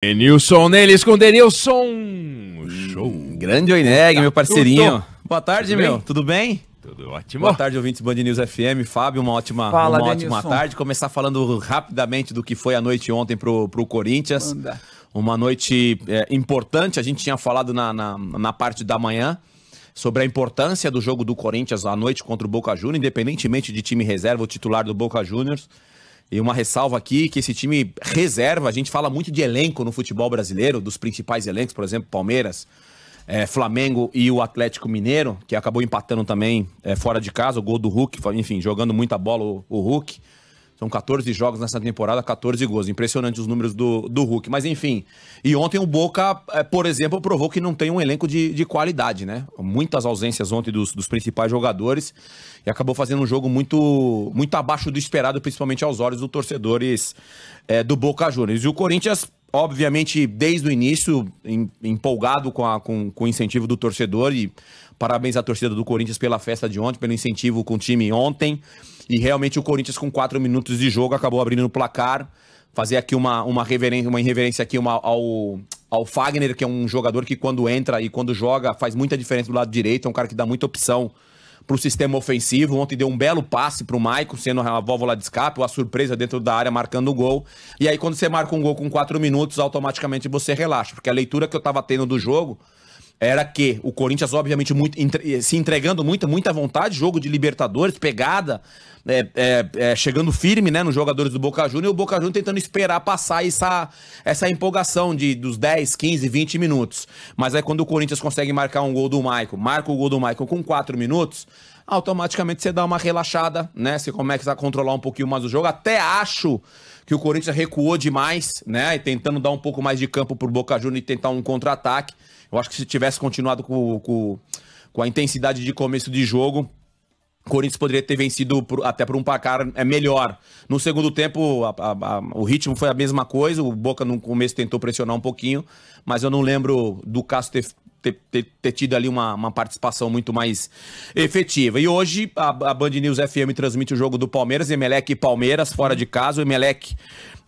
Denilson Neles com Denilson hum, Show. Grande Oineg, meu parceirinho. Boa tarde, Tudo meu. Tudo bem? Tudo ótimo. Boa tarde, ouvintes Band News FM. Fábio, uma ótima, Fala, uma ótima tarde. Começar falando rapidamente do que foi a noite ontem pro, pro Corinthians. Uma noite é, importante, a gente tinha falado na, na, na parte da manhã sobre a importância do jogo do Corinthians à noite contra o Boca Juniors, independentemente de time reserva ou titular do Boca Juniors. E uma ressalva aqui que esse time reserva, a gente fala muito de elenco no futebol brasileiro, dos principais elencos, por exemplo, Palmeiras, é, Flamengo e o Atlético Mineiro, que acabou empatando também é, fora de casa, o gol do Hulk, enfim, jogando muita bola o, o Hulk. São 14 jogos nessa temporada, 14 gols. Impressionante os números do, do Hulk. Mas enfim, e ontem o Boca, eh, por exemplo, provou que não tem um elenco de, de qualidade, né? Muitas ausências ontem dos, dos principais jogadores e acabou fazendo um jogo muito, muito abaixo do esperado, principalmente aos olhos dos torcedores é, do Boca Juniors. E o Corinthians obviamente, desde o início, em, empolgado com, a, com, com o incentivo do torcedor e parabéns à torcida do Corinthians pela festa de ontem, pelo incentivo com o time ontem. E realmente o Corinthians, com quatro minutos de jogo, acabou abrindo no placar. Fazer aqui uma, uma, reverência, uma irreverência aqui uma, ao, ao Fagner, que é um jogador que quando entra e quando joga faz muita diferença do lado direito, é um cara que dá muita opção pro sistema ofensivo. Ontem deu um belo passe pro Maicon, sendo a válvula de escape, uma surpresa dentro da área, marcando o gol. E aí, quando você marca um gol com quatro minutos, automaticamente você relaxa, porque a leitura que eu estava tendo do jogo era que o Corinthians, obviamente, muito, eh, se entregando muito, muita vontade, jogo de Libertadores, pegada, é, é, é, chegando firme né, nos jogadores do Boca Juniors, e o Boca Juniors tentando esperar passar essa, essa empolgação de, dos 10, 15, 20 minutos. Mas aí quando o Corinthians consegue marcar um gol do Maicon, marca o gol do Maicon com 4 minutos, automaticamente você dá uma relaxada, né? Você começa a controlar um pouquinho mais o jogo. Até acho que o Corinthians recuou demais, né? E tentando dar um pouco mais de campo pro Boca Juniors e tentar um contra-ataque. Eu acho que se tivesse continuado com, com, com a intensidade de começo de jogo, o Corinthians poderia ter vencido por, até por um placar é, melhor. No segundo tempo, a, a, a, o ritmo foi a mesma coisa. O Boca no começo tentou pressionar um pouquinho, mas eu não lembro do Castro. ter ter, ter, ter tido ali uma, uma, participação muito mais efetiva. E hoje a, a, Band News FM transmite o jogo do Palmeiras, Emelec e Palmeiras, fora de casa. O Emelec,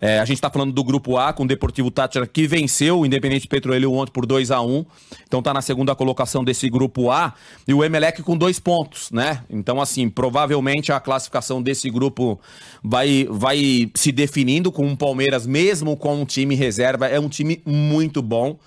é, a gente está falando do grupo A, com o Deportivo Tátira, que venceu o Independente Petroleiro ontem por 2 a 1 Então está na segunda colocação desse grupo A. E o Emelec com dois pontos, né? Então, assim, provavelmente a classificação desse grupo vai, vai se definindo com o Palmeiras, mesmo com um time reserva. É um time muito bom.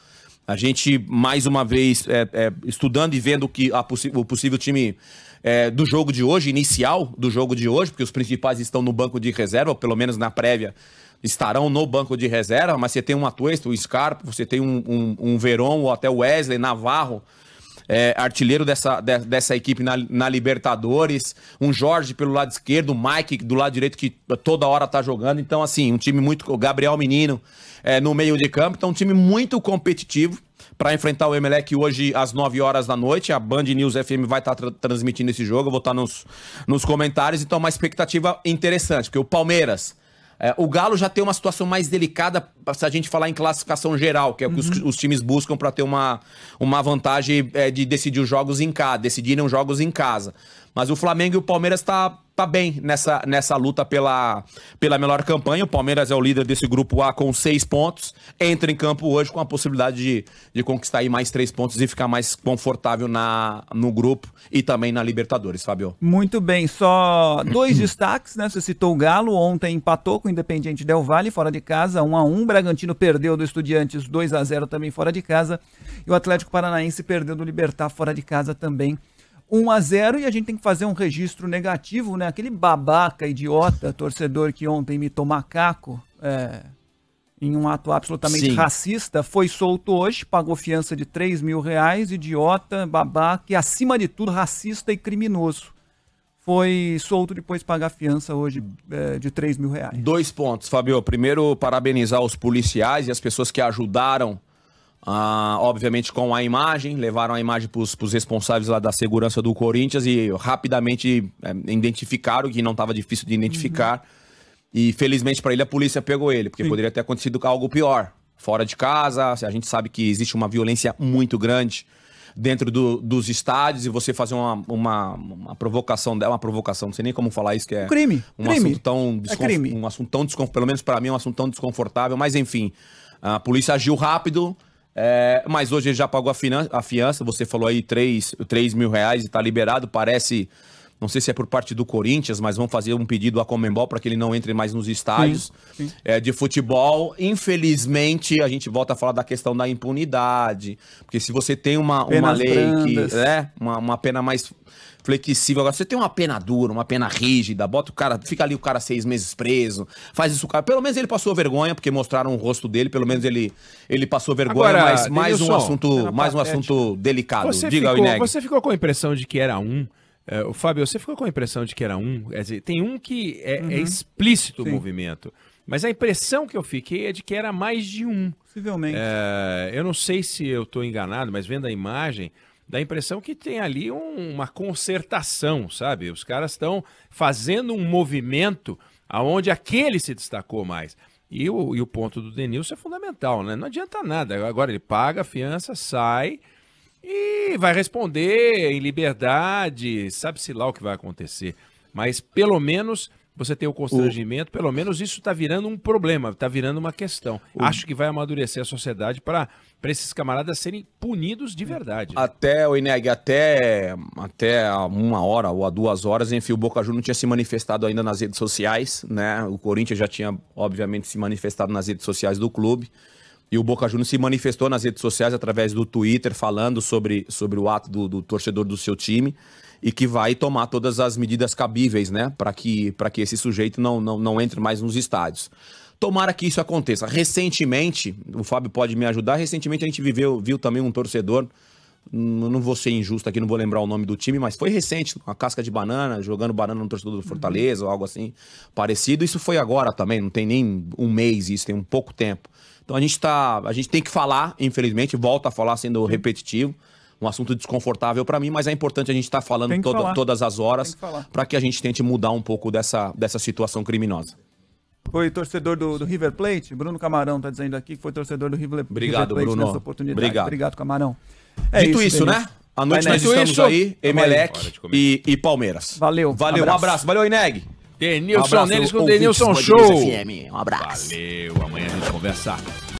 A gente, mais uma vez, é, é, estudando e vendo que o possível time é, do jogo de hoje, inicial do jogo de hoje, porque os principais estão no banco de reserva, ou pelo menos na prévia, estarão no banco de reserva, mas você tem um Atuesta, o Scarpa, você tem um, um, um Verón ou até o Wesley, Navarro, é, artilheiro dessa, de, dessa equipe na, na, Libertadores, um Jorge pelo lado esquerdo, o Mike do lado direito que toda hora tá jogando. Então, assim, um time muito. O Gabriel Menino é, no meio de campo. Então, um time muito competitivo para enfrentar o Emelec hoje às 9 horas da noite. A Band News FM vai estar tá tra transmitindo esse jogo, eu vou estar tá nos, nos comentários. Então, uma expectativa interessante, porque o Palmeiras é, o Galo já tem uma situação mais delicada se a gente falar em classificação geral, que é o que uhum. os, os, times buscam para ter uma, uma vantagem é, de decidir os jogos em casa, decidirem os jogos em casa. Mas o Flamengo e o Palmeiras tá, tá bem nessa, nessa luta pela, pela melhor campanha. O Palmeiras é o líder desse grupo A com seis pontos. Entra em campo hoje com a possibilidade de, de conquistar aí mais três pontos e ficar mais confortável na, no grupo e também na Libertadores, Fabio. Muito bem, só dois destaques, né? Você citou o Galo, ontem empatou com o Independiente Del Valle, fora de casa, 1 a 1 Bragantino perdeu do Estudiantes 2 a 0 também fora de casa. E o Atlético Paranaense perdeu do Libertar fora de casa também. 1 a 0 e a gente tem que fazer um registro negativo, né? Aquele babaca, idiota, torcedor que ontem imitou macaco é, em um ato absolutamente Sim. racista, foi solto hoje, pagou fiança de 3 mil reais, idiota, babaca e, acima de tudo, racista e criminoso. Foi solto depois de pagar fiança hoje é, de 3 mil reais. Dois pontos, Fabio. Primeiro, parabenizar os policiais e as pessoas que ajudaram ah, obviamente com a imagem, levaram a imagem para os responsáveis lá da segurança do Corinthians e rapidamente é, identificaram, que não estava difícil de identificar. Uhum. E felizmente para ele a polícia pegou ele, porque Sim. poderia ter acontecido algo pior. Fora de casa, a gente sabe que existe uma violência muito grande dentro do, dos estádios e você fazer uma, uma, uma provocação dela, uma provocação, não sei nem como falar isso, que é crime, um crime. assunto tão é desconf... é um assunto tão desconfortável, pelo menos para mim é um assunto tão desconfortável, mas enfim, a polícia agiu rápido, é, mas hoje ele já pagou a, finan- a fiança, você falou aí 3, 3 mil reais e está liberado, parece não sei se é por parte do Corinthians, mas vão fazer um pedido à Comembol para que ele não entre mais nos estádios sim, sim. É, de futebol. Infelizmente, a gente volta a falar da questão da impunidade. Porque se você tem uma, uma lei brandas. que. É, né, uma, uma pena mais flexível. Agora, você tem uma pena dura, uma pena rígida, bota o cara, fica ali o cara seis meses preso, faz isso o cara. Pelo menos ele passou vergonha, porque mostraram o rosto dele, pelo menos ele, ele passou vergonha, Agora, mas mais um assunto, mais um assunto delicado. Você Diga, ficou, Ineg. Você ficou com a impressão de que era um é, o Fábio, você ficou com a impressão de que era um? Quer dizer, tem um que é, é uhum. é explícito Sim. o movimento, mas a impressão que eu fiquei é de que era mais de um. Possivelmente. É, eu não sei se eu estou enganado, mas vendo a imagem, dá a impressão que tem ali um, uma concertação, sabe? Os caras estão fazendo um movimento aonde aquele se destacou mais. E o, e o ponto do Denilson é fundamental, né? Não adianta nada. Agora ele paga a fiança, sai e vai responder em liberdade, sabe-se lá o que vai acontecer. Mas pelo menos você tem o constrangimento, o... pelo menos isso está virando um problema, está virando uma questão. O... Acho que vai amadurecer a sociedade para esses camaradas serem punidos de verdade. Até o Ineg, até, até uma hora ou a duas horas, enfim, o Boca Juniors não tinha se manifestado ainda nas redes sociais, né? O Corinthians já tinha, obviamente, se manifestado nas redes sociais do clube. E o Boca Juniors se manifestou nas redes sociais através do Twitter falando sobre, sobre o ato do, do torcedor do seu time e que vai tomar todas as medidas cabíveis, né, para que, para que esse sujeito não, não, não entre mais nos estádios. Tomara que isso aconteça. Recentemente, o Fábio pode me ajudar, recentemente a gente viveu, viu também um torcedor não vou ser injusto aqui, não vou lembrar o nome do time, mas foi recente, uma casca de banana, jogando banana no torcedor do uhum. Fortaleza uhum. ou algo assim parecido. Isso foi agora também, não tem nem um mês isso, tem um pouco tempo. Então a gente tá, a gente tem que falar, infelizmente, volta a falar sendo repetitivo, um assunto desconfortável para mim, mas é importante a gente estar tá falando toda, todas as horas para que a gente tente mudar um pouco dessa, dessa situação criminosa. Foi torcedor do, do, River Plate, Bruno Camarão está dizendo aqui que foi torcedor do River, Obrigado, River Plate Bruno. nessa oportunidade. Obrigado, Obrigado Camarão. É Dito isso, né? À noite nós estamos isso. aí, Emelec e, e, Palmeiras. Valeu. Valeu, abraço. um abraço. Valeu, Ineg. Denilson um Neles com o Denilson Show. FM. Um abraço. Valeu, amanhã a gente conversa.